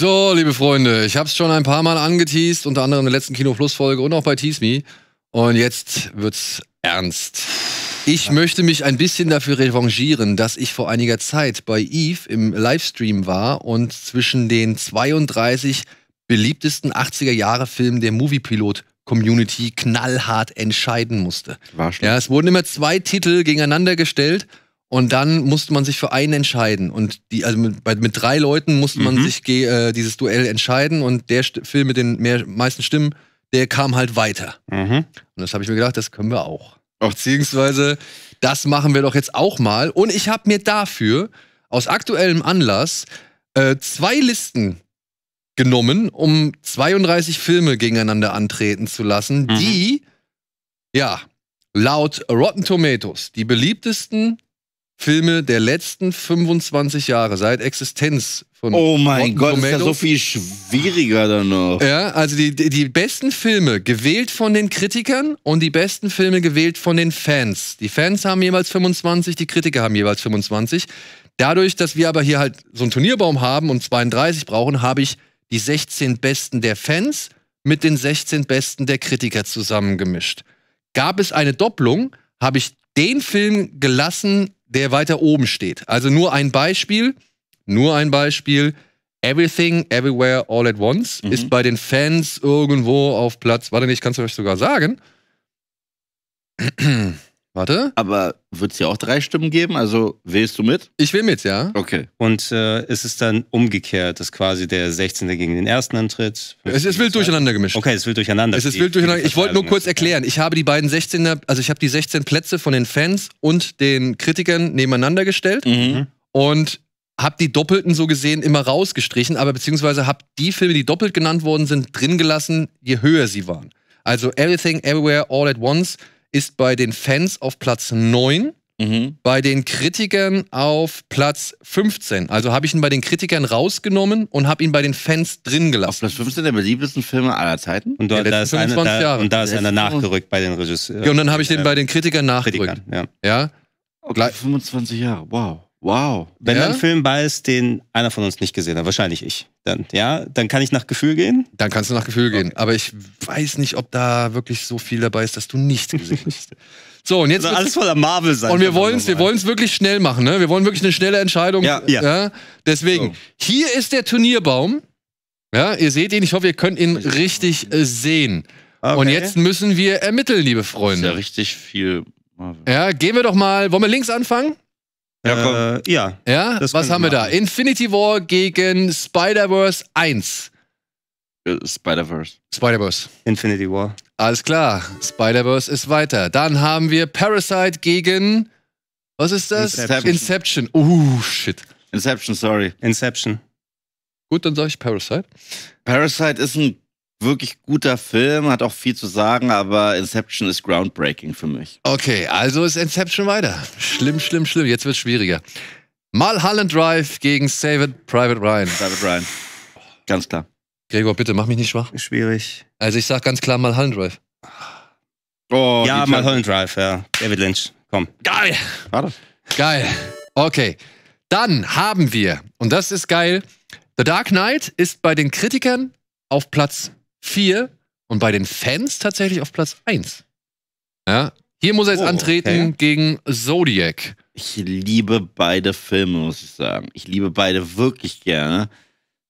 So, liebe Freunde, ich habe es schon ein paar Mal angeteased, unter anderem in der letzten Kino Plus Folge und auch bei Tease Me. Und jetzt wird's ernst. Ich ja. möchte mich ein bisschen dafür revanchieren, dass ich vor einiger Zeit bei Eve im Livestream war und zwischen den 32 beliebtesten 80er Jahre Filmen der Moviepilot Community knallhart entscheiden musste. War schon. Ja, es wurden immer zwei Titel gegeneinander gestellt und dann musste man sich für einen entscheiden. Und die, also mit, mit drei Leuten musste mhm. man sich äh, dieses Duell entscheiden. Und der St Film mit den mehr, meisten Stimmen, der kam halt weiter. Mhm. Und das habe ich mir gedacht, das können wir auch. auch. Beziehungsweise, das machen wir doch jetzt auch mal. Und ich habe mir dafür aus aktuellem Anlass äh, zwei Listen genommen, um 32 Filme gegeneinander antreten zu lassen, mhm. die, ja, laut Rotten Tomatoes die beliebtesten Filme der letzten 25 Jahre, seit Existenz von. Oh mein Rotten Gott, Tomatoes. ist ja so viel schwieriger dann noch. Ja, also die, die, die besten Filme gewählt von den Kritikern und die besten Filme gewählt von den Fans. Die Fans haben jeweils 25, die Kritiker haben jeweils 25. Dadurch, dass wir aber hier halt so einen Turnierbaum haben und 32 brauchen, habe ich die 16 Besten der Fans mit den 16 Besten der Kritiker zusammengemischt. Gab es eine Doppelung, habe ich den Film gelassen, der weiter oben steht. Also nur ein Beispiel, nur ein Beispiel. Everything, Everywhere, All at Once mhm. ist bei den Fans irgendwo auf Platz, warte, ich kann es euch sogar sagen. Warte. Aber wird es ja auch drei Stimmen geben? Also wählst du mit? Ich will mit, ja. Okay. Und äh, ist es ist dann umgekehrt, dass quasi der 16. gegen den ersten antritt? Es ist wild durcheinander gemischt. Okay, es wird durcheinander. Es ist wild durcheinander. Ich wollte nur kurz erklären. Ich habe die beiden 16er, also ich habe die 16 Plätze von den Fans und den Kritikern nebeneinander gestellt mhm. und habe die doppelten so gesehen immer rausgestrichen, aber beziehungsweise habe die Filme, die doppelt genannt worden sind, drin gelassen, je höher sie waren. Also Everything, Everywhere, All at Once ist bei den Fans auf Platz 9. Mhm. Bei den Kritikern auf Platz 15. Also habe ich ihn bei den Kritikern rausgenommen und habe ihn bei den Fans drin gelassen. Auf Platz 15 der beliebtesten Filme aller Zeiten? Und, dort, da, ist eine, da, und da ist einer nachgerückt bei den Regisseuren. Ja, und dann habe ich den bei den Kritikern nachgerückt. Kritikern, ja. ja. Okay, 25 Jahre, wow. Wow. Wenn ja? ein Film bei ist, den einer von uns nicht gesehen hat, wahrscheinlich ich, dann, ja, dann kann ich nach Gefühl gehen? Dann kannst du nach Gefühl okay. gehen. Aber ich weiß nicht, ob da wirklich so viel dabei ist, dass du nicht gesehen hast. So, und jetzt. Also alles voller Marvel sein. Und wir wollen es wir wirklich schnell machen, ne? Wir wollen wirklich eine schnelle Entscheidung. Ja, ja. ja? Deswegen, so. hier ist der Turnierbaum. Ja, ihr seht ihn. Ich hoffe, ihr könnt ihn richtig äh, sehen. Okay. Und jetzt müssen wir ermitteln, liebe Freunde. Das ist ja richtig viel Marvel. Ja, gehen wir doch mal. Wollen wir links anfangen? Ja, äh, ja. ja? was haben wir da? Infinity War gegen Spider-Verse 1. Äh, Spider-Verse. Spider-Verse. Infinity War. Alles klar. Spider-Verse ist weiter. Dann haben wir Parasite gegen. Was ist das? Inception. Inception. Oh, shit. Inception, sorry. Inception. Gut, dann sag ich Parasite. Parasite ist ein wirklich guter Film, hat auch viel zu sagen, aber Inception ist groundbreaking für mich. Okay, also ist Inception weiter. Schlimm, schlimm, schlimm. Jetzt wird es schwieriger. Mulholland Drive gegen Save It Private Ryan. Private Ryan. Ganz klar. Gregor, bitte mach mich nicht schwach. Schwierig. Also ich sag ganz klar Mulholland Drive. Oh, ja, Mulholland Drive, ja. David Lynch, komm. Geil. Warte. Geil. Okay. Dann haben wir, und das ist geil, The Dark Knight ist bei den Kritikern auf Platz 4 und bei den Fans tatsächlich auf Platz 1. Ja, hier muss er jetzt oh, antreten okay. gegen Zodiac. Ich liebe beide Filme, muss ich sagen. Ich liebe beide wirklich gerne.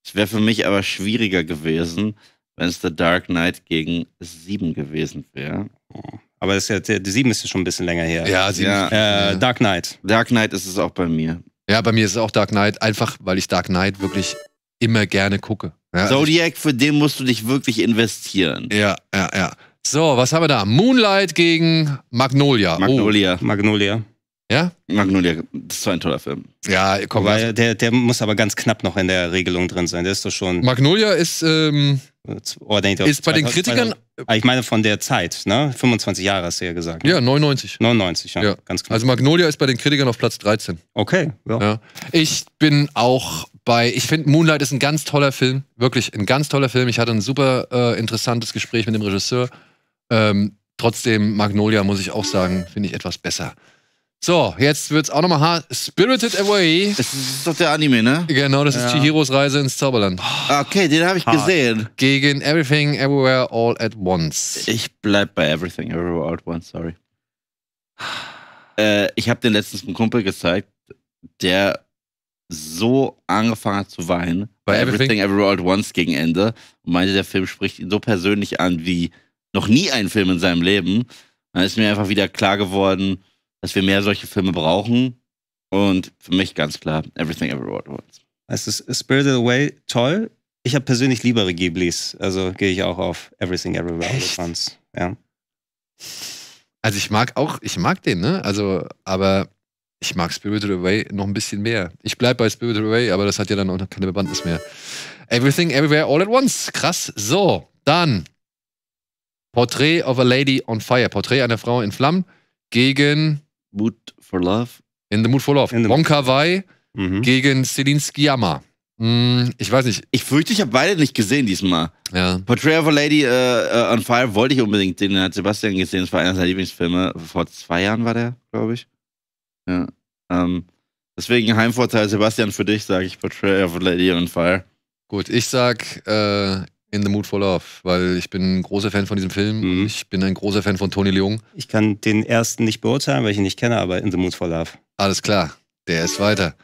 Es wäre für mich aber schwieriger gewesen, wenn es The Dark Knight gegen 7 gewesen wäre. Oh. Aber das ist ja, 7 ist ja schon ein bisschen länger her. Ja, sieben, Ja. Äh, Dark Knight. Dark Knight ist es auch bei mir. Ja, bei mir ist es auch Dark Knight, einfach weil ich Dark Knight wirklich immer gerne gucke. Ja, also Zodiac, für den musst du dich wirklich investieren. Ja, ja, ja. So, was haben wir da? Moonlight gegen Magnolia. Oh. Magnolia. Oh. Magnolia. Ja? Magnolia, das ist so ein toller Film. Ja, komm. Wobei, der, der muss aber ganz knapp noch in der Regelung drin sein. Der ist doch schon. Magnolia ist. Ähm, ist bei den Kritikern. Also, ah, ich meine von der Zeit, ne? 25 Jahre hast du ja gesagt. Ne? Ja, 99. 99, ja, ja. Ganz knapp. Also Magnolia ist bei den Kritikern auf Platz 13. Okay, ja. ja. Ich bin auch bei, ich finde, Moonlight ist ein ganz toller Film, wirklich ein ganz toller Film. Ich hatte ein super äh, interessantes Gespräch mit dem Regisseur. Ähm, trotzdem, Magnolia, muss ich auch sagen, finde ich etwas besser. So, jetzt wird's auch nochmal hart. Spirited Away. Das ist doch der Anime, ne? Genau, das ja. ist Chihiros Reise ins Zauberland. Ah, okay, den habe ich hart. gesehen. Gegen Everything Everywhere All at Once. Ich bleib bei Everything Everywhere All at Once, sorry. Äh, ich habe den letztens einem Kumpel gezeigt, der so angefangen hat zu weinen bei Everything, Everything Everywhere All Once gegen Ende und meinte, der Film spricht ihn so persönlich an wie noch nie ein Film in seinem Leben. Dann ist mir einfach wieder klar geworden, dass wir mehr solche Filme brauchen. Und für mich ganz klar, Everything Everywhere All at Once. Es ist Spirited Away toll. Ich habe persönlich liebere Ghiblis, also gehe ich auch auf Everything Every World at Once. Ja. Also ich mag auch, ich mag den, ne? Also, aber ich mag Spirited Away noch ein bisschen mehr. Ich bleib bei Spirited Away, aber das hat ja dann auch keine Bewandtnis mehr. Everything, Everywhere, All at Once. Krass. So, dann. Portrait of a Lady on Fire. Portrait einer Frau in Flammen gegen. Mood for Love. In the Mood for Love. Wonka Wai mhm. gegen Celine Sciamma. Hm, ich weiß nicht. Ich fürchte, ich habe beide nicht gesehen diesmal. Ja. Portrait of a Lady uh, on Fire wollte ich unbedingt sehen. Den hat Sebastian gesehen. Das war einer seiner Lieblingsfilme. Vor zwei Jahren war der, glaube ich. Ja. Ähm, deswegen Heimvorteil, Sebastian, für dich sage ich Portrait of a Lady on Fire. Gut, ich sag äh, In the Mood for Love, weil ich bin ein großer Fan von diesem Film. Mhm. Ich bin ein großer Fan von Tony Leung. Ich kann den ersten nicht beurteilen, weil ich ihn nicht kenne, aber In the Mood for Love. Alles klar, der ist weiter.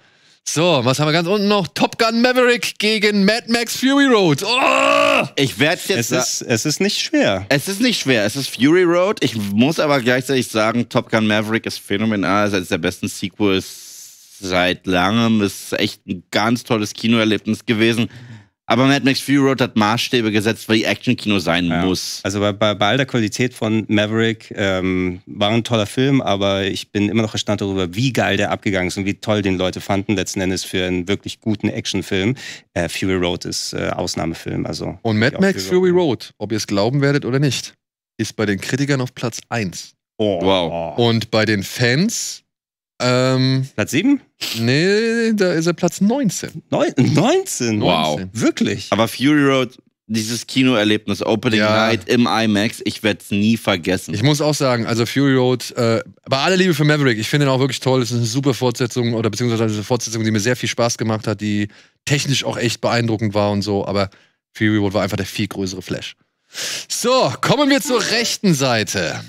So, was haben wir ganz unten noch? Top Gun Maverick gegen Mad Max Fury Road. Oh! Ich werde jetzt. Es ist, es ist nicht schwer. Es ist nicht schwer. Es ist Fury Road. Ich muss aber gleichzeitig sagen, Top Gun Maverick ist phänomenal. Es ist eines der besten Sequels seit langem. Es ist echt ein ganz tolles Kinoerlebnis gewesen. Aber Mad Max Fury Road hat Maßstäbe gesetzt, weil wie Actionkino sein ja. muss. Also bei, bei, bei all der Qualität von Maverick ähm, war ein toller Film, aber ich bin immer noch erstaunt darüber, wie geil der abgegangen ist und wie toll den Leute fanden letzten Endes für einen wirklich guten Actionfilm. Äh, Fury Road ist äh, Ausnahmefilm. Also und Mad Max Fury Road, ob ihr es glauben werdet oder nicht, ist bei den Kritikern auf Platz 1. Oh. Wow. Und bei den Fans ähm, Platz 7? Nee, da ist er Platz 19. Neun, 19? Wow. 19. Wirklich? Aber Fury Road, dieses Kinoerlebnis, Opening ja. Night im IMAX, ich werde es nie vergessen. Ich muss auch sagen, also Fury Road, äh, bei aller Liebe für Maverick, ich finde ihn auch wirklich toll. Es ist eine super Fortsetzung oder beziehungsweise eine Fortsetzung, die mir sehr viel Spaß gemacht hat, die technisch auch echt beeindruckend war und so, aber Fury Road war einfach der viel größere Flash. So, kommen wir zur rechten Seite.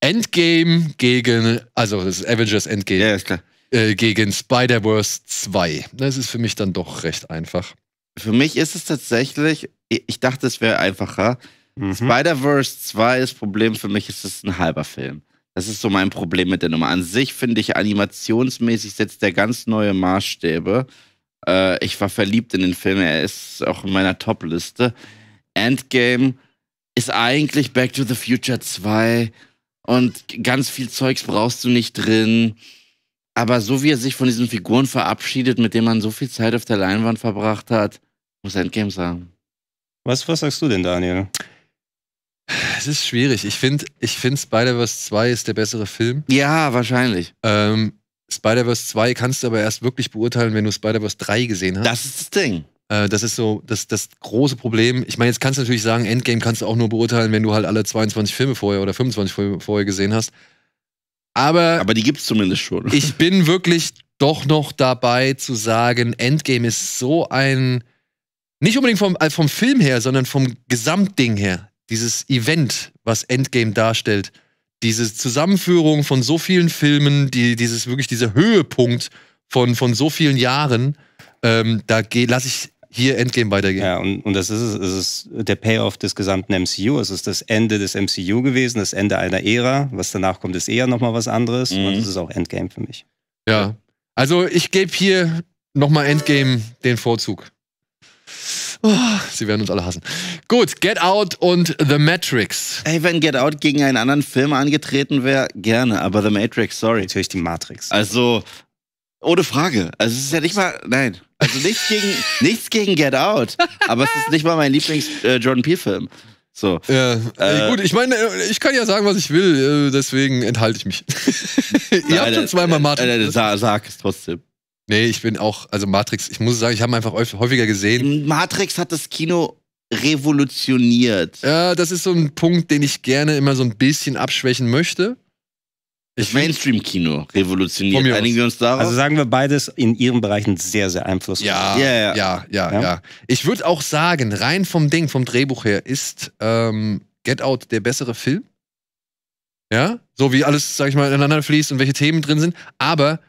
Endgame gegen, also das ist Avengers Endgame. Ja, ist klar. Äh, gegen Spider-Verse 2. Das ist für mich dann doch recht einfach. Für mich ist es tatsächlich, ich dachte, es wäre einfacher. Mhm. Spider-Verse 2 ist Problem, für mich ist es ein halber Film. Das ist so mein Problem mit der Nummer. An sich finde ich, animationsmäßig setzt der ganz neue Maßstäbe. Äh, ich war verliebt in den Film, er ist auch in meiner Top-Liste. Endgame ist eigentlich Back to the Future 2 und ganz viel Zeugs brauchst du nicht drin. Aber so wie er sich von diesen Figuren verabschiedet, mit denen man so viel Zeit auf der Leinwand verbracht hat, muss Endgame sagen. Was, was sagst du denn, Daniel? Es ist schwierig. Ich finde, ich find Spider-Verse 2 ist der bessere Film. Ja, wahrscheinlich. Ähm, Spider-Verse 2 kannst du aber erst wirklich beurteilen, wenn du Spider-Verse 3 gesehen hast. Das ist das Ding. Äh, das ist so das, das große Problem. Ich meine, jetzt kannst du natürlich sagen, Endgame kannst du auch nur beurteilen, wenn du halt alle 22 Filme vorher oder 25 Filme vorher gesehen hast. Aber, Aber die es zumindest schon. Ich bin wirklich doch noch dabei zu sagen, Endgame ist so ein, nicht unbedingt vom, äh, vom Film her, sondern vom Gesamtding her. Dieses Event, was Endgame darstellt. Diese Zusammenführung von so vielen Filmen, die, dieses wirklich dieser Höhepunkt von, von so vielen Jahren. Ähm, da lasse ich hier Endgame weitergehen. Ja, und, und das ist es. Es ist der Payoff des gesamten MCU. Es ist das Ende des MCU gewesen, das Ende einer Ära. Was danach kommt, ist eher nochmal was anderes. Mhm. Und es ist auch Endgame für mich. Ja. Also ich gebe hier nochmal Endgame den Vorzug. Oh, sie werden uns alle hassen. Gut, Get Out und The Matrix. Ey, wenn Get Out gegen einen anderen Film angetreten wäre, gerne, aber The Matrix, sorry. Natürlich die Matrix. Also, ohne Frage. Also es ist ja nicht mal, nein. Also nichts gegen, nichts gegen Get Out. Aber es ist nicht mal mein Lieblings-Jordan äh, Peele-Film. So. Ja, äh, äh, gut, ich meine, äh, ich kann ja sagen, was ich will, äh, deswegen enthalte ich mich. Ihr habt schon zweimal Matrix. Äh, sag, sag es trotzdem. Nee, ich bin auch, also Matrix, ich muss sagen, ich habe einfach häufiger gesehen. Matrix hat das Kino revolutioniert. Ja, das ist so ein Punkt, den ich gerne immer so ein bisschen abschwächen möchte. Das Mainstream-Kino revolutioniert. Einigen wir uns darauf? Also sagen wir beides in ihren Bereichen sehr, sehr einflussreich. Ja, ja, ja, ja, ja. Ich würde auch sagen, rein vom Ding, vom Drehbuch her, ist ähm, Get Out der bessere Film. Ja, so wie alles, sag ich mal, ineinander fließt und welche Themen drin sind. Aber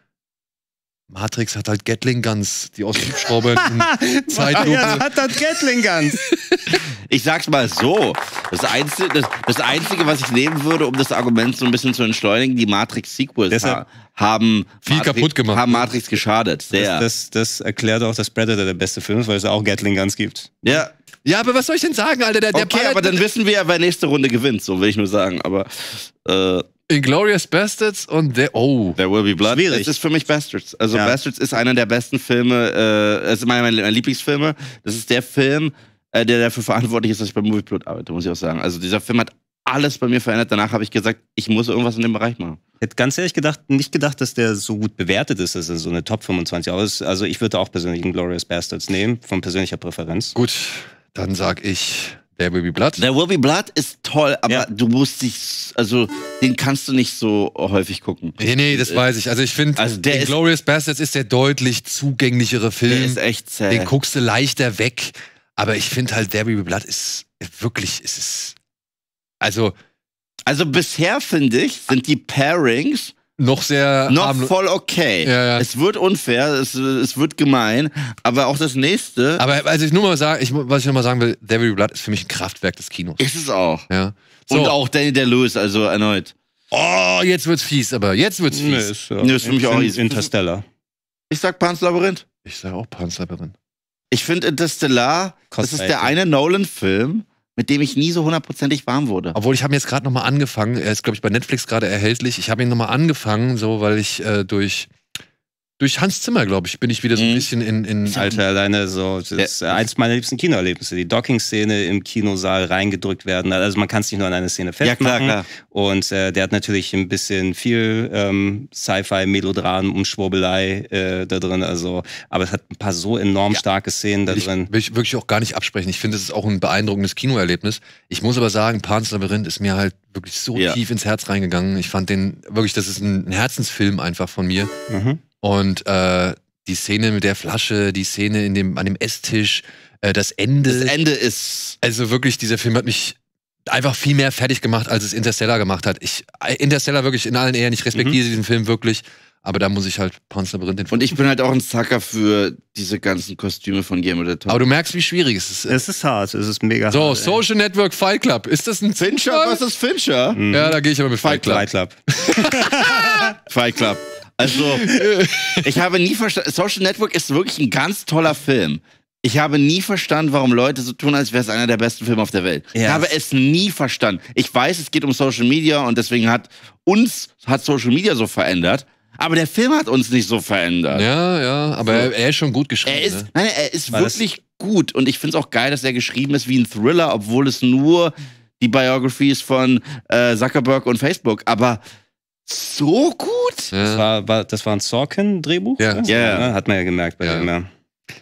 Matrix hat halt Gatling Guns, die aus Hubschraubern Zeitlupe. Ja, hat das halt Gatling Guns. ich sag's mal so. Das Einzige, das, das, Einzige, was ich nehmen würde, um das Argument so ein bisschen zu entschleunigen, die Matrix-Sequels Deshalb haben viel Matrix, kaputt gemacht. Haben ne? Matrix geschadet. Sehr. Das, das, das erklärt auch, dass Predator der beste Film ist, weil es auch Gatling Guns gibt. Ja. Ja, aber was soll ich denn sagen, Alter? Der, der okay, Ballert aber dann wissen wir, ja, wer nächste Runde gewinnt, so will ich nur sagen. Aber. Äh, Inglorious Bastards und The Oh. There Will Be Blood. Schwierig. Das ist für mich Bastards. Also, ja. Bastards ist einer der besten Filme, äh, ist einer meiner Lieblingsfilme. Das ist der Film, äh, der dafür verantwortlich ist, dass ich bei Movie Blood arbeite, muss ich auch sagen. Also, dieser Film hat alles bei mir verändert. Danach habe ich gesagt, ich muss irgendwas in dem Bereich machen. Ich hätte ganz ehrlich gedacht, nicht gedacht, dass der so gut bewertet ist, dass er so eine Top 25 ist. Also, ich würde auch persönlich Inglorious Bastards nehmen, von persönlicher Präferenz. Gut, dann sag ich There Will Be Blood. There Will Be Blood ist toll, aber ja. du musst dich, also den kannst du nicht so häufig gucken. Nee, nee, das äh, weiß ich. Also ich finde, also der Glorious Bastards ist der deutlich zugänglichere Film. Der ist echt zäh. Den guckst du leichter weg. Aber ich finde halt, There Will Be Blood ist wirklich, ist es. Also. Also bisher finde ich, sind die Pairings noch sehr. Noch voll okay. Ja, ja. Es wird unfair, es, es wird gemein, aber auch das nächste. Aber also ich nur mal sagen, ich, was ich nochmal sagen will, Devil Will Blood ist für mich ein Kraftwerk des Kinos. Ist es auch. Ja. So. Und auch Danny der Lewis, also erneut. Oh, jetzt wird's fies, aber jetzt wird's fies. Nee, ist, ja. nee, ist für mich auch fies. Interstellar. Ich sag Pans Labyrinth. Ich sag auch Pans Labyrinth. Ich finde Interstellar, das ist der eine Nolan-Film, mit dem ich nie so hundertprozentig warm wurde. Obwohl ich habe jetzt gerade noch mal angefangen, er ist glaube ich bei Netflix gerade erhältlich. Ich habe ihn noch mal angefangen, so weil ich äh, durch durch Hans Zimmer, glaube ich, bin ich wieder so ein mhm. bisschen in. in ich Alter, alleine so. Das ist äh, eins meiner liebsten Kinoerlebnisse. Die Docking-Szene im Kinosaal reingedrückt werden. Also man kann es nicht nur an eine Szene festmachen. Ja, klar, klar. Und äh, der hat natürlich ein bisschen viel ähm, Sci-Fi, Melodram und Schwurbelei äh, da drin. Also, aber es hat ein paar so enorm ja. starke Szenen da will drin. Ich, will ich wirklich auch gar nicht absprechen. Ich finde, es ist auch ein beeindruckendes Kinoerlebnis. Ich muss aber sagen, Pan's Labyrinth ist mir halt wirklich so ja. tief ins Herz reingegangen. Ich fand den wirklich, das ist ein Herzensfilm einfach von mir. Mhm. Und äh, die Szene mit der Flasche, die Szene in dem, an dem Esstisch, äh, das Ende. Das Ende ist. Also wirklich, dieser Film hat mich einfach viel mehr fertig gemacht, als es Interstellar gemacht hat. Ich, äh, Interstellar wirklich in allen Ehren, ich respektiere mhm. diesen Film wirklich. Aber da muss ich halt Pons Labyrinth Und ich bin halt auch ein Sucker für diese ganzen Kostüme von Game of the Top. Aber du merkst, wie schwierig es ist. Es ist hart, es ist mega so, hart. So, Social ey. Network Fight Club. Ist das ein Fincher? Was ist Fincher? Mhm. Ja, da gehe ich aber mit Fight, Club. Fight Club. Fight Club. Also, ich habe nie verstanden, Social Network ist wirklich ein ganz toller Film. Ich habe nie verstanden, warum Leute so tun, als wäre es einer der besten Filme auf der Welt. Yes. Ich habe es nie verstanden. Ich weiß, es geht um Social Media und deswegen hat uns, hat Social Media so verändert. Aber der Film hat uns nicht so verändert. Ja, ja, aber so. er, er, ist schon gut geschrieben. Er ist, ne? nein, er ist wirklich gut und ich finde es auch geil, dass er geschrieben ist wie ein Thriller, obwohl es nur die Biographies von äh, Zuckerberg und Facebook. Aber so gut? Ja. Das, war, war, das war ein Sorkin-Drehbuch? Ja. ja. Hat man ja gemerkt bei ja. dem, ja.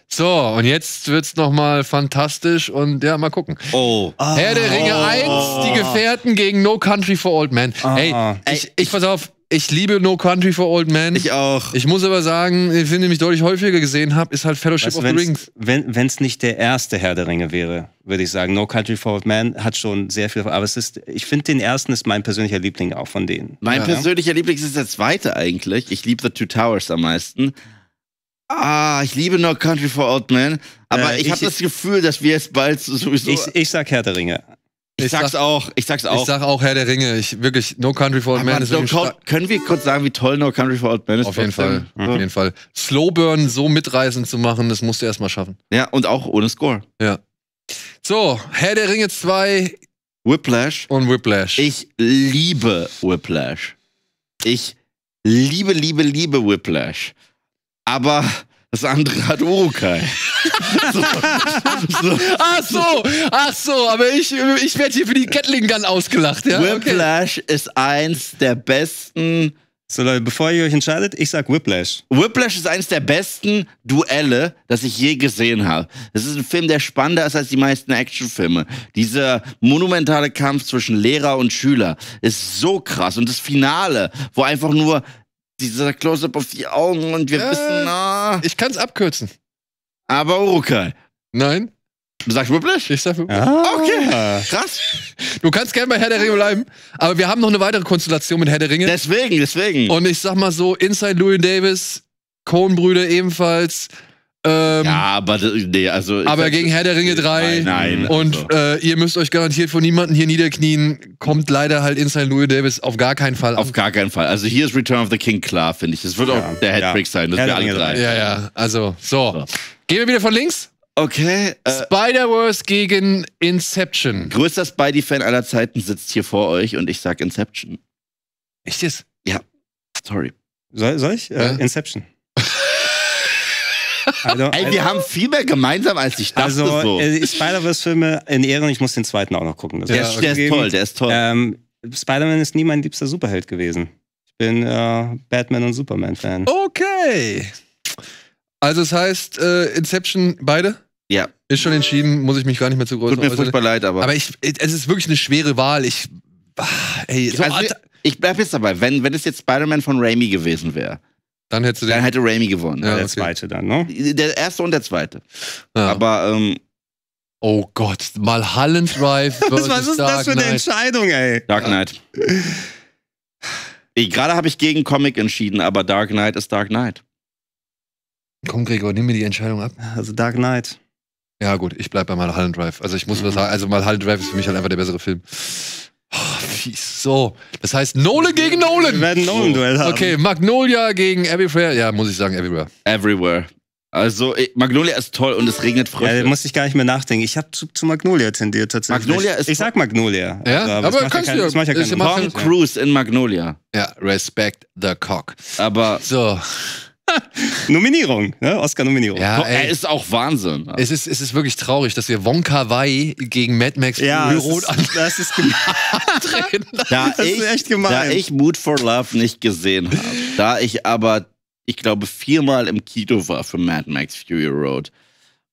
So, und jetzt wird's nochmal fantastisch und ja, mal gucken. Oh. Ah. Herr der Ringe oh. 1, die Gefährten gegen No Country for Old Men. Ah, Ey, ich, ich, pass auf, ich liebe No Country for Old Men. Ich auch. Ich muss aber sagen, den Film, mich deutlich häufiger gesehen habe, ist halt Fellowship weißt, of the Rings. Wenn es nicht der erste Herr der Ringe wäre, würde ich sagen, No Country for Old Men hat schon sehr viel. Aber es ist, ich finde, den ersten ist mein persönlicher Liebling auch von denen. Mein ja. persönlicher Liebling ist der zweite eigentlich. Ich liebe The Two Towers am meisten. Ah, ich liebe No Country for Old Men, aber äh, ich, habe das Gefühl, dass wir es bald sowieso. Ich, ich sag Herr der Ringe. Ich, ich sag's sag, auch, ich sag's auch. Ich sag auch Herr der Ringe, ich wirklich No Country for Old ah, Men ist no wirklich Können wir kurz sagen, wie toll No Country for Old Men ist? Auf jeden Fall, mhm. auf jeden Fall. Slowburn so mitreißend zu machen, das musst du erstmal schaffen. Ja, und auch ohne Score. Ja. So, Herr der Ringe 2 Whiplash und Whiplash. Ich liebe Whiplash. Ich liebe, liebe, liebe Whiplash aber das andere hat Urukai. so, so, ach so, ach so, aber ich, ich werde hier für die Kettling Gun ausgelacht. Ja? Whiplash okay. ist eins der besten. So Leute, bevor ihr euch entscheidet, ich sag Whiplash. Whiplash ist eines der besten Duelle, das ich je gesehen habe. Es ist ein Film, der spannender ist als die meisten Actionfilme. Dieser monumentale Kampf zwischen Lehrer und Schüler ist so krass. Und das Finale, wo einfach nur dieser Close-Up auf die Augen und wir ja, äh, wissen, na. Ich kann es abkürzen. Aber Urukai. Nein. Du sagst wirklich? Ich sag wirklich. Ah. Okay, ah. krass. Du kannst gerne bei Herr der Ringe bleiben, aber wir haben noch eine weitere Konstellation mit Herr der Ringe. Deswegen, deswegen. Und ich sag mal so, Inside Louis Davis, cohn brüder ebenfalls, ähm, ja, aber nee, also. Aber gegen Herr der Ringe 3. Nein, nein Und also. äh, ihr müsst euch garantiert vor niemandem hier niederknien. Kommt leider halt Inside Louis Davis auf gar keinen Fall. An. Auf gar keinen Fall. Also hier ist Return of the King klar, finde ich. Das wird ja. auch der Hattrick ja. sein. Das wäre alle drei. Ja, ja. Also, so. so. Gehen wir wieder von links. Okay. Äh, spider wars gegen Inception. Größter Spidey-Fan aller Zeiten sitzt hier vor euch und ich sag Inception. Echt jetzt? Ja. Sorry. Soll, soll ich? Äh, Inception. Also, Ey, wir also- haben viel mehr gemeinsam, als ich dachte. Also, so. Äh, Spider-Verse-Filme in Ehren, ich muss den zweiten auch noch gucken. Der, ja, der, ist toll, der ist toll. Ähm, Spider-Man ist nie mein liebster Superheld gewesen. Ich bin äh, Batman- und Superman-Fan. Okay. Also, es das heißt, äh, Inception beide? Ja. Ist schon entschieden, muss ich mich gar nicht mehr zu groß Tut mir furchtbar leid, aber. Aber ich, es ist wirklich eine schwere Wahl. Ich. Ach, ey, so also, ich bleib jetzt dabei, wenn, wenn es jetzt Spider-Man von Raimi gewesen wäre, dann hätte, dann hätte Raimi gewonnen. Ja, der okay. zweite dann, ne? Der erste und der zweite. Ja. Aber, ähm, Oh Gott, mal Hallendrive. was, was ist Dark das für Knight. eine Entscheidung, ey? Dark Knight. Gerade habe ich gegen Comic entschieden, aber Dark Knight ist Dark Knight. Komm, Gregor, nimm mir die Entscheidung ab. Also Dark Knight. Ja, gut, ich bleibe bei Mal Hallendrive. Also ich muss nur mhm. sagen, also Mal Hallendrive ist für mich halt einfach der bessere Film. Oh, fies. So, das heißt Nolan gegen Nolan. Wir werden Nolan-Duell haben. Okay, Magnolia gegen Everywhere. Ja, muss ich sagen, Everywhere. Everywhere. Also, Magnolia ist toll und es regnet Frösche. Ja, da muss ich gar nicht mehr nachdenken. Ich habe zu, zu, Magnolia tendiert tatsächlich. Magnolia ist. Ich sag Magnolia. Ja, also, aber, aber kannst ja kein, du. Das ja Tom Cruise in Magnolia. Ja, respect the cock. Aber. So. Nominierung, ne? Oscar-Nominierung. Ja, er ist auch Wahnsinn. Es ist, es ist wirklich traurig, dass wir Wonka Wai gegen Mad Max ja, Rot an. Das ist gemein. da das ich, ist echt gemein. Da ich Mood for Love nicht gesehen habe, da ich aber, ich glaube, viermal im Kino war für Mad Max Fury Road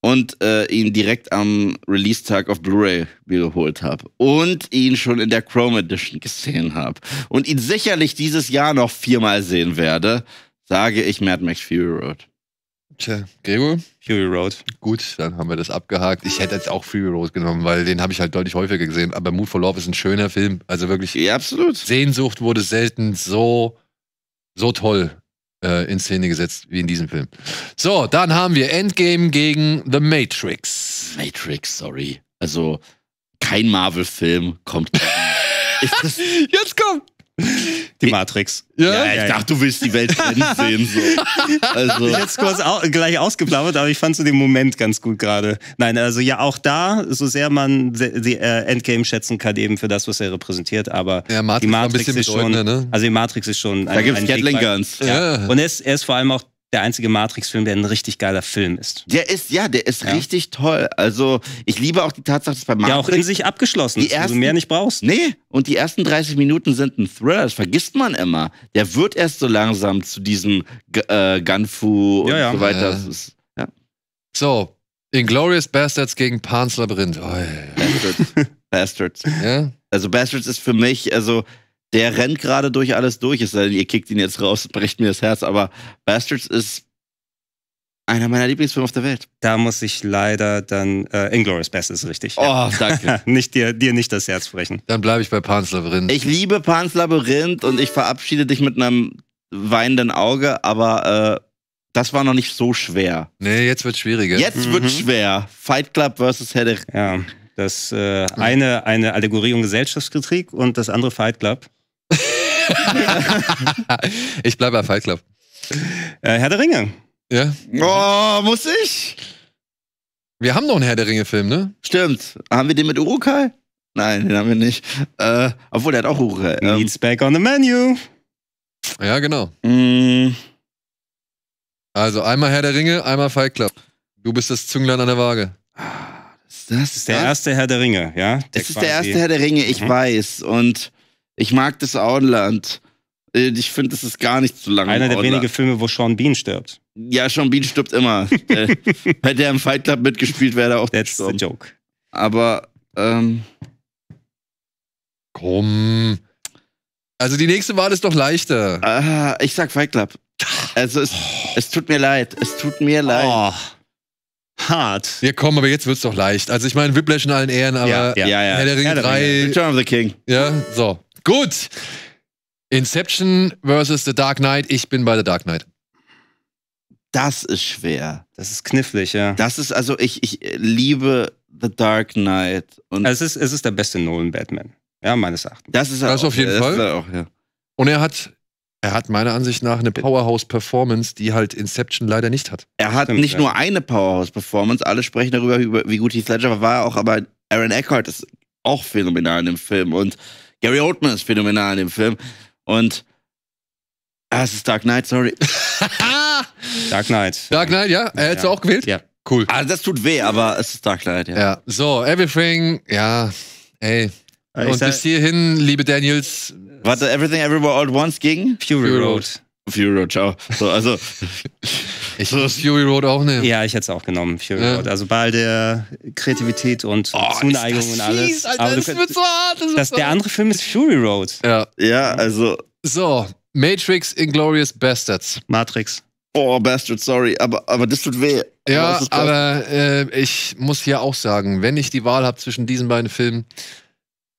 und äh, ihn direkt am Release-Tag auf Blu-ray wiederholt habe und ihn schon in der Chrome Edition gesehen habe und ihn sicherlich dieses Jahr noch viermal sehen werde, sage ich Mad Max Fury Road. Tja, Gregor? Fury Road. Gut, dann haben wir das abgehakt. Ich hätte jetzt auch Fury Road genommen, weil den habe ich halt deutlich häufiger gesehen. Aber Mood for Love ist ein schöner Film. Also wirklich. Ja, absolut. Sehnsucht wurde selten so, so toll äh, in Szene gesetzt wie in diesem Film. So, dann haben wir Endgame gegen The Matrix. Matrix, sorry. Also, kein Marvel-Film kommt. Jetzt kommt. Die Matrix. Ja, ja, ich dachte, du willst die Welt sehen. So. Also. Jetzt kurz au gleich ausgeplaudert, aber ich fand so den Moment ganz gut gerade. Nein, also ja, auch da, so sehr man die äh, Endgame schätzen kann, eben für das, was er repräsentiert, aber ja, Matrix die Matrix ist schon. Ne? Also die Matrix ist schon. da gibt es Gatling Guns. Ja. Und er ist, er ist vor allem auch der einzige Matrix-Film, der ein richtig geiler Film ist. Der ist, ja, der ist ja. richtig toll. Also, ich liebe auch die Tatsache, dass bei Matrix. Ja, auch in sich abgeschlossen ist, ersten, du mehr nicht brauchst. Nee, und die ersten 30 Minuten sind ein Thriller, das vergisst man immer. Der wird erst so langsam zu diesem äh, Gunfu und ja, ja. so weiter. Äh. Ist, so, Inglorious Bastards gegen Pans Labyrinth. Oh, Bastards. Bastards. Also, Bastards ist für mich, also der rennt gerade durch alles durch. Es sei denn, ihr kickt ihn jetzt raus, bricht mir das Herz. Aber Bastards ist einer meiner Lieblingsfilme auf der Welt. Da muss ich leider dann äh, Inglourious ist richtig. Oh, danke. nicht dir, dir nicht das Herz brechen. Dann bleibe ich bei Pans Labyrinth. Ich liebe Pans Labyrinth und ich verabschiede dich mit einem weinenden Auge, aber äh, das war noch nicht so schwer. Nee, jetzt wird schwieriger. Jetzt mhm. wird schwer. Fight Club versus Hedder. Ja, das äh, eine eine Allegorie um Gesellschaftskritik und das andere Fight Club. ich bleibe bei Fight Club. Äh, Herr der Ringe. Ja. Oh, muss ich? Wir haben noch einen Herr der Ringe-Film, ne? Stimmt. Haben wir den mit Urukai? Nein, den haben wir nicht. Äh, obwohl, der hat auch Urukai. Ähm. Needs back on the menu. Ja, genau. Mm. Also einmal Herr der Ringe, einmal Fight Club. Du bist das Zünglein an der Waage. Ah, das ist der erste Herr der Ringe, ja? Der das ist der erste Herr der Ringe, ich mhm. weiß. Und ich mag das Auenland. Äh, ich finde, das ist gar nicht zu lange. Einer der wenigen Filme, wo Sean Bean stirbt. Ja, Sean Bean stirbt immer. äh, hätte er im Fight Club mitgespielt, wäre er auch That's gestorben. the joke. Aber, ähm. Komm. Also die nächste Wahl ist doch leichter. Ah, ich sag Fight Club. Also es, oh. es tut mir leid. Es tut mir leid. Oh. Hart. Ja, komm, aber jetzt wird's doch leicht. Also ich meine, Whiplash in allen Ehren, aber ja, ja, ja, ja. Herr der Ring 3. Ring. Return of the King. Ja, so. Gut. Inception versus The Dark Knight. Ich bin bei The Dark Knight. Das ist schwer. Das ist knifflig, ja. Das ist also, ich, ich liebe The Dark Knight. Und es, ist, es ist der beste Nolan Batman. Ja, meines Erachtens. Das ist er das auch, auf jeden ja, Fall. Auch, ja. Und er hat, er hat meiner Ansicht nach eine Powerhouse-Performance, die halt Inception leider nicht hat. Er hat Stimmt, nicht ja. nur eine Powerhouse-Performance. Alle sprechen darüber, wie gut Heath Ledger war, auch aber Aaron Eckhart ist auch phänomenal in dem Film. Und Gary Oldman ist phänomenal in dem Film. Und ah, es ist Dark Knight, sorry. Dark Knight. Dark Knight, ja? Er äh, hättest du auch gewählt? Ja. Cool. Also das tut weh, aber es ist Dark Knight, ja. ja. So, Everything, ja, ey. Und bis hierhin, liebe Daniels. Warte, Everything Everywhere All at Once gegen? Fury, Fury Road. Road. Fury Road, ciao. So, also, ich so, Fury Road auch nehmen. Ja, ich hätte es auch genommen, Fury ja. Road. Also bei der Kreativität und oh, Zuneigung und alles. Fies, Alter, das wird so hart. Das, das so der andere Film ist Fury Road. Ja. Ja, also. So, Matrix Inglorious Bastards. Matrix. Oh, Bastards, sorry, aber, aber das tut weh. Ja, aber, aber äh, ich muss hier auch sagen, wenn ich die Wahl habe zwischen diesen beiden Filmen,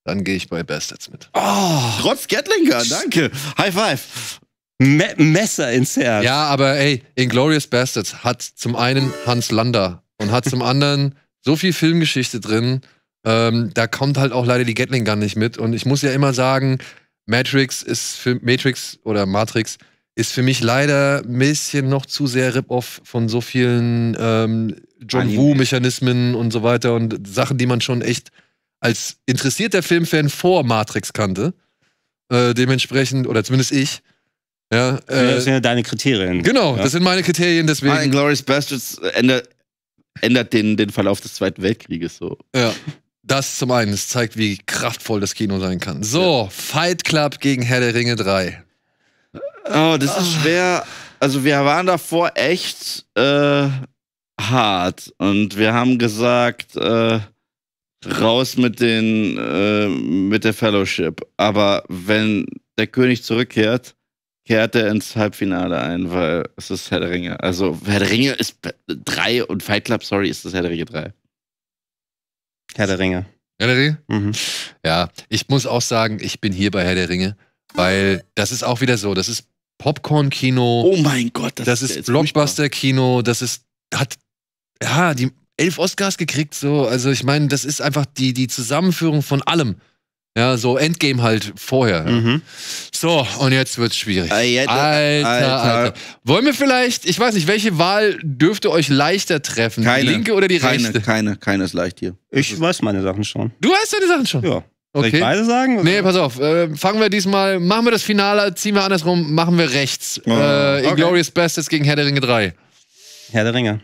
dann gehe ich bei Bastards mit. Oh, trotz Gatlinger, danke. High five. Me Messer ins Herz. Ja, aber ey, Inglorious Bastards hat zum einen Hans Lander und hat zum anderen so viel Filmgeschichte drin. Ähm, da kommt halt auch leider die Gatling Gun nicht mit. Und ich muss ja immer sagen, Matrix ist für Matrix oder Matrix ist für mich leider ein bisschen noch zu sehr Rip-Off von so vielen ähm, John wu mechanismen und so weiter und Sachen, die man schon echt als interessierter Filmfan vor Matrix kannte. Äh, dementsprechend, oder zumindest ich, ja, also äh, das sind ja deine Kriterien. Genau, ja. das sind meine Kriterien, deswegen. Ah, Glorious Bastards ändert, ändert den, den Verlauf des Zweiten Weltkrieges so. Ja. Das zum einen, es zeigt, wie kraftvoll das Kino sein kann. So, ja. Fight Club gegen Herr der Ringe 3. Oh, das ist schwer. Also, wir waren davor echt äh, hart und wir haben gesagt, äh, raus mit den äh, mit der Fellowship. Aber wenn der König zurückkehrt, kehrt er ins Halbfinale ein, weil es ist Herr der Ringe. Also Herr der Ringe ist drei und Fight Club, sorry, ist das Herr der Ringe 3. Herr der Ringe. Herr der Ringe? Mhm. Ja, ich muss auch sagen, ich bin hier bei Herr der Ringe, weil das ist auch wieder so, das ist Popcorn-Kino. Oh mein Gott, das, das ist, ist Blockbuster-Kino, das ist, hat, ja, die elf Oscars gekriegt, so. Also ich meine, das ist einfach die, die Zusammenführung von allem. Ja, so Endgame halt vorher. Mhm. So, und jetzt wird's schwierig. Äh, jetzt, äh, Alter, Alter, Alter, Wollen wir vielleicht, ich weiß nicht, welche Wahl dürfte euch leichter treffen? Keine, die linke oder die keine, rechte? Keine, keine ist leicht hier. Ich weiß meine Sachen schon. Du weißt deine Sachen schon? Ja. Okay. Soll ich beide sagen? Oder? Nee, pass auf. Äh, fangen wir diesmal, machen wir das Finale, ziehen wir andersrum, machen wir rechts. Oh, äh, okay. Inglorious Bastards gegen Herr der Ringe 3. Herr der Ringe.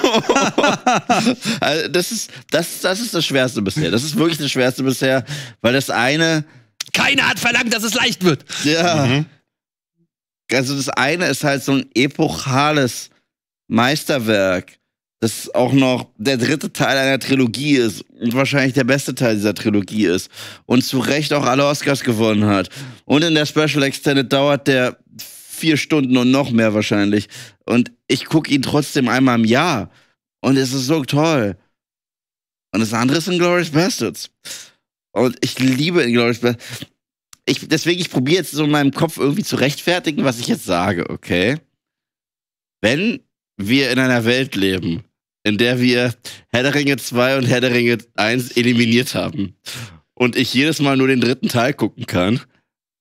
also das, ist, das, das ist das Schwerste bisher. Das ist wirklich das Schwerste bisher, weil das eine. Keiner hat verlangt, dass es leicht wird. Ja. Mhm. Also das eine ist halt so ein epochales Meisterwerk, das auch noch der dritte Teil einer Trilogie ist und wahrscheinlich der beste Teil dieser Trilogie ist und zu Recht auch alle Oscars gewonnen hat. Und in der Special Extended dauert der vier Stunden und noch mehr wahrscheinlich. Und ich gucke ihn trotzdem einmal im Jahr. Und es ist so toll. Und das andere ist Glorious Bastards. Und ich liebe Glorious Bastards. Ich, deswegen, ich probiere jetzt so in meinem Kopf irgendwie zu rechtfertigen, was ich jetzt sage, okay? Wenn wir in einer Welt leben, in der wir Herr der Ringe 2 und Herr der Ringe 1 eliminiert haben und ich jedes Mal nur den dritten Teil gucken kann,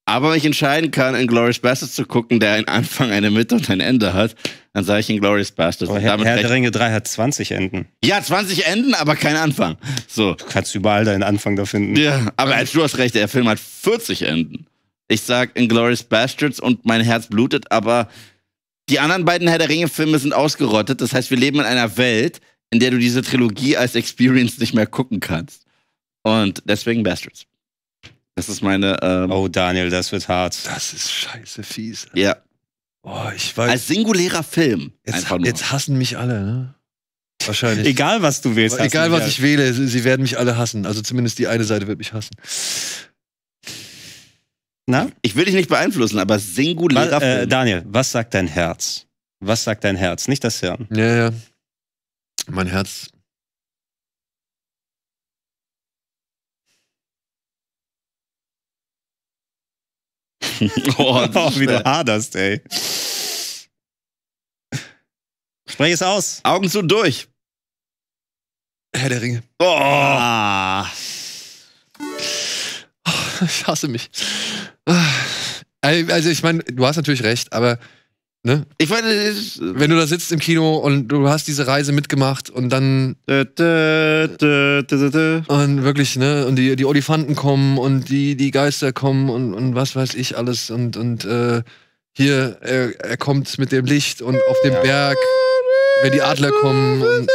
aber wenn ich entscheiden kann, in Glorious Bastards zu gucken, der einen Anfang, eine Mitte und ein Ende hat, dann sage ich in Glorious Bastards. Aber Herr, Herr der Ringe 3 hat 20 Enden. Ja, 20 Enden, aber kein Anfang. So. Du kannst überall deinen Anfang da finden. Ja, aber du hast recht, der Film hat 40 Enden. Ich sag in Glorious Bastards und mein Herz blutet, aber die anderen beiden Herr der Ringe-Filme sind ausgerottet. Das heißt, wir leben in einer Welt, in der du diese Trilogie als Experience nicht mehr gucken kannst. Und deswegen Bastards. Das ist meine. Ähm, oh, Daniel, das wird hart. Das ist scheiße fies. Alter. Ja. Oh, ich weiß. Als singulärer Film. Jetzt, jetzt hassen mich alle, ne? Wahrscheinlich. Egal, was du wählst. Egal, was ich wähle, sie werden mich alle hassen. Also zumindest die eine Seite wird mich hassen. Na? Ich will dich nicht beeinflussen, aber singulärer äh, Film. Äh, Daniel, was sagt dein Herz? Was sagt dein Herz? Nicht das Hirn. Ja, ja. Mein Herz oh, oh, wie du haderst, ey. Sprech es aus. Augen zu durch. Herr der Ringe. Oh. Ah. Ich hasse mich. Ah. Also ich meine, du hast natürlich recht, aber Ne? Ich meine, äh, wenn du da sitzt im Kino und du hast diese Reise mitgemacht und dann dö, dö, dö, und wirklich ne und die die Olifanten kommen und die die Geister kommen und und was weiß ich alles und und äh, hier er, er kommt mit dem Licht und auf dem ja. Berg, wenn die Adler kommen. Und,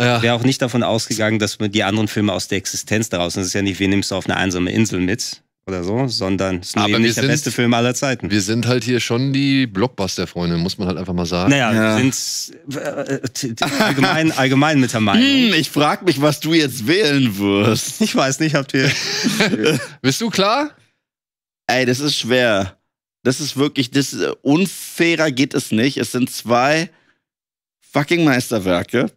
ja. wäre auch nicht davon ausgegangen, dass man die anderen Filme aus der Existenz daraus, das ist ja nicht, wir nimmst du auf eine einsame Insel mit, oder so, sondern es ist Aber nicht der sind, beste Film aller Zeiten. Wir sind halt hier schon die Blockbuster-Freunde, muss man halt einfach mal sagen. Naja, ja. wir sind äh, äh, allgemein, allgemein mit der Meinung. Hm, ich frag mich, was du jetzt wählen wirst. Ich weiß nicht, habt ihr... Bist du klar? Ey, das ist schwer. Das ist wirklich, das äh, unfairer geht es nicht. Es sind zwei fucking Meisterwerke.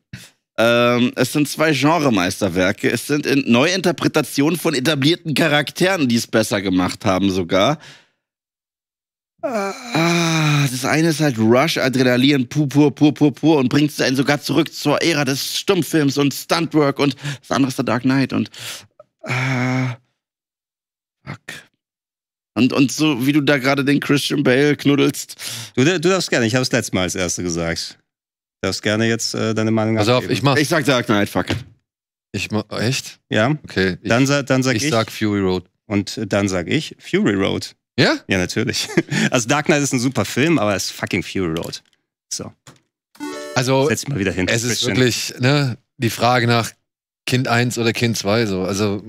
Ähm, es sind zwei Genremeisterwerke. Es sind Neuinterpretationen von etablierten Charakteren, die es besser gemacht haben sogar. Ah. ah, das eine ist halt Rush, Adrenalin, pur, pur, pur, pur, pur und bringt einen sogar zurück zur Ära des Stummfilms und Stuntwork und das andere ist der Dark Knight und ah, fuck. Und, und so wie du da gerade den Christian Bale knuddelst. Du, du darfst gerne, ich habe es letztes Mal als Erste gesagt darfst gerne jetzt äh, deine Meinung Pass auf, abgeben. ich mach. Ich sag Dark Knight, halt, fuck. Ich mach, echt? Ja. Okay. Ich, Dann, sa- dann sag ich, ich sag Fury Road. und dann sag ich Fury Road. Ja? Ja, natürlich. Also Dark Knight ist ein super Film, aber es ist fucking Fury Road. So, Also setz dich mal wieder hin. es ist Christian. wirklich ne, die Frage nach Kind 1 oder Kind 2 so. Also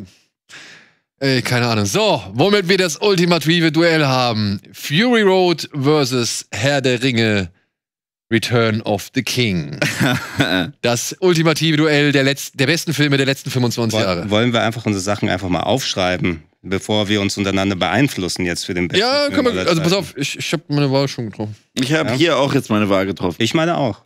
ey, keine Ahnung. So, womit wir das ultimative Duell haben. Fury Road versus Herr der Ringe Return of the King. das ultimative Duell der, letzten, der besten Filme der letzten 25 Jahre. Wollen wir einfach unsere Sachen einfach mal aufschreiben, bevor wir uns untereinander beeinflussen jetzt für den besten Ja, können wir, also pass auf, ich, ich habe meine Wahl schon getroffen. Ich habe ja. hier auch jetzt meine Wahl getroffen. Ich meine auch.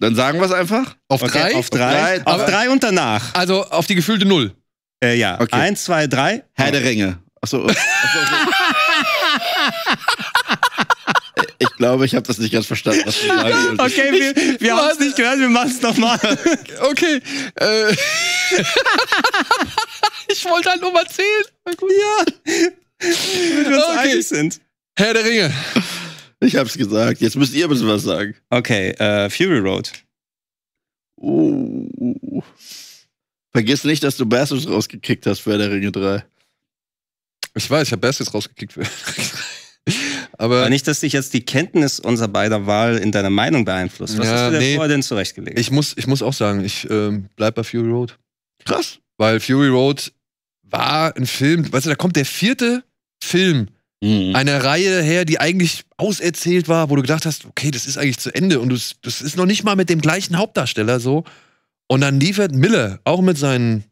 Dann sagen wir es einfach. Auf okay, drei? Auf drei, auf drei und danach. Also auf die gefühlte Null. Äh, ja. Okay. Eins, zwei, drei. Herr der Ringe. Achso. Achso okay. Ich glaube, ich habe das nicht ganz verstanden, was du oh sagen wolltest. Okay, wir, wir haben es nicht gehört, wir machen es nochmal. Okay. Äh. ich wollte halt nur mal zählen. Ja. Wenn wir uns okay. einig sind. Herr der Ringe. Ich hab's gesagt. Jetzt müsst ihr ein bisschen was sagen. Okay, äh, Fury Road. Oh. Vergiss nicht, dass du Bastards rausgekickt hast für Herr der Ringe 3. Ich weiß, ich habe Bastards rausgekickt für Herr der Ringe 3. Aber, aber, nicht, dass dich jetzt die Kenntnis unserer beider Wahl in deiner Meinung beeinflusst. Was ja, hast du dir nee, vorher denn zurechtgelegt? Ich muss, ich muss auch sagen, ich äh, bleib bei Fury Road. Krass. Weil Fury Road war ein Film, weißt du, da kommt der vierte Film mhm. einer Reihe her, die eigentlich auserzählt war, wo du gedacht hast, okay, das ist eigentlich zu Ende und das, das ist noch nicht mal mit dem gleichen Hauptdarsteller so. Und dann liefert Miller, auch mit seinen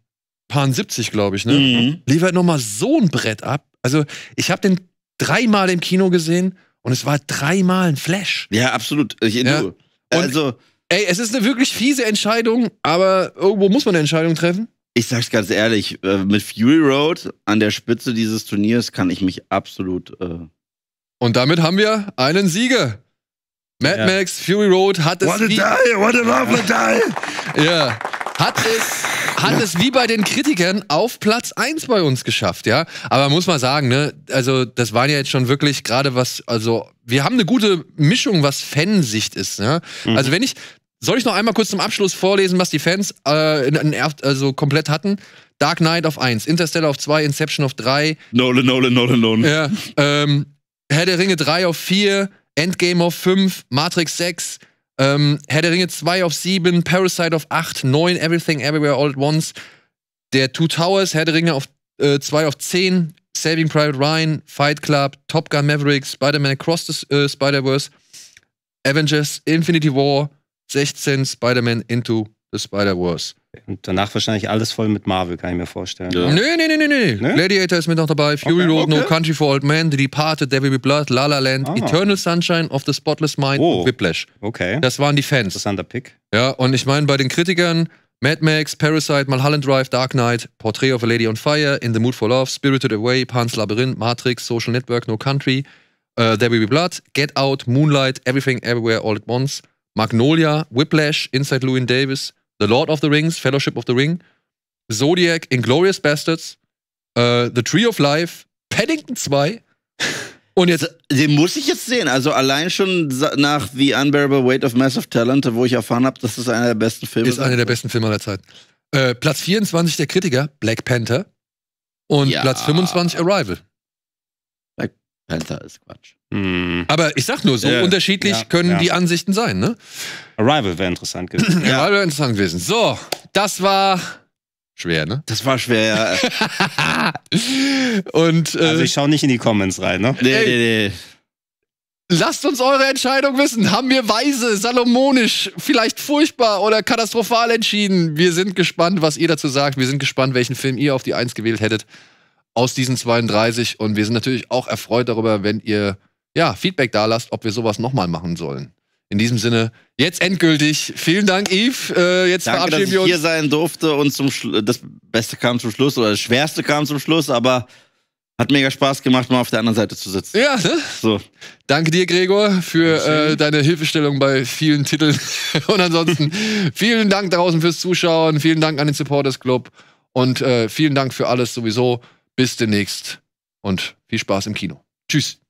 Paaren 70, glaube ich, ne, mhm. liefert nochmal so ein Brett ab. Also, ich habe den dreimal im Kino gesehen und es war dreimal ein Flash. Ja, absolut. Ich, ja. Also. Und, ey, es ist eine wirklich fiese Entscheidung, aber irgendwo muss man eine Entscheidung treffen. Ich sag's ganz ehrlich, äh, mit Fury Road an der Spitze dieses Turniers kann ich mich absolut. Äh und damit haben wir einen Sieger. Mad ja. Max Fury Road hat es. What a die, what a lovely die! Ja. Hat es hat es wie bei den Kritikern auf Platz 1 bei uns geschafft, ja. Aber muss man sagen, ne, also das waren ja jetzt schon wirklich gerade was, also wir haben eine gute Mischung, was Fansicht ist, ne? Mhm. Also wenn ich, soll ich noch einmal kurz zum Abschluss vorlesen, was die Fans äh, in, in, also komplett hatten? Dark Knight auf 1, Interstellar auf 2, Inception auf 3. Nolan, Nolan, Nolan, Nolan. Ja, ähm, Herr der Ringe 3 auf 4, Endgame auf 5, Matrix 6, ähm, Herr der Ringe 2 auf 7, Parasite auf 8, 9, Everything Everywhere All at Once, der Two Towers, Herr der Ringe auf äh, 2 auf 10, Saving Private Ryan, Fight Club, Top Gun Maverick, Spider-Man Across the äh, Spider-Verse, Avengers, Infinity War, 16, Spider-Man Into The Spider-Wars. Und danach wahrscheinlich alles voll mit Marvel, kann ich mir vorstellen. Ja. Nee, nee, nee, nee, nee. Ne? Gladiator ist mit noch dabei, Fury okay, Road, okay. No Country for Old Men, The Departed, Devil Be Blood, La La Land, ah. Eternal Sunshine of the Spotless Mind oh. und Whiplash. Okay. Das waren die Fans. Interessanter Pick. Ja, und ich meine, bei den Kritikern Mad Max, Parasite, Mulholland Drive, Dark Knight, Portrait of a Lady on Fire, In the Mood for Love, Spirited Away, Pan's Labyrinth, Matrix, Social Network, No Country, uh, There Will Be Blood, Get Out, Moonlight, Everything Everywhere All at Once, Magnolia, Whiplash, Inside Louis Davis, The Lord of the Rings, Fellowship of the Ring, Zodiac, Inglorious Bastards, äh, The Tree of Life, Paddington 2. Und jetzt. Also, den muss ich jetzt sehen. Also allein schon nach The Unbearable Weight of Massive Talent, wo ich erfahren habe, dass das einer der besten Filme ist. Ist einer der besten Filme aller Zeiten. Äh, Platz 24 der Kritiker, Black Panther. Und ja. Platz 25 Arrival. Black Panther ist Quatsch. Hm. Aber ich sag nur, so äh, unterschiedlich ja, können ja. die Ansichten sein, ne? Arrival wäre interessant gewesen. ja. Arrival wäre interessant gewesen. So, das war schwer, ne? Das war schwer, ja. Und, äh, also ich schaue nicht in die Comments rein, ne? Nee, nee, nee. Lasst uns eure Entscheidung wissen. Haben wir weise, salomonisch, vielleicht furchtbar oder katastrophal entschieden? Wir sind gespannt, was ihr dazu sagt. Wir sind gespannt, welchen Film ihr auf die Eins gewählt hättet aus diesen 32. Und wir sind natürlich auch erfreut darüber, wenn ihr ja, Feedback da lasst, ob wir sowas nochmal machen sollen. In diesem Sinne, jetzt endgültig. Vielen Dank, Yves. Äh, jetzt Danke, verabschieden dass wir uns. ich hier sein durfte und zum Schlu das Beste kam zum Schluss oder das Schwerste kam zum Schluss, aber hat mega Spaß gemacht, mal auf der anderen Seite zu sitzen. Ja, ne? So. Danke dir, Gregor, für äh, deine Hilfestellung bei vielen Titeln. und ansonsten vielen Dank draußen fürs Zuschauen, vielen Dank an den Supporters Club und äh, vielen Dank für alles sowieso. Bis demnächst und viel Spaß im Kino. Tschüss.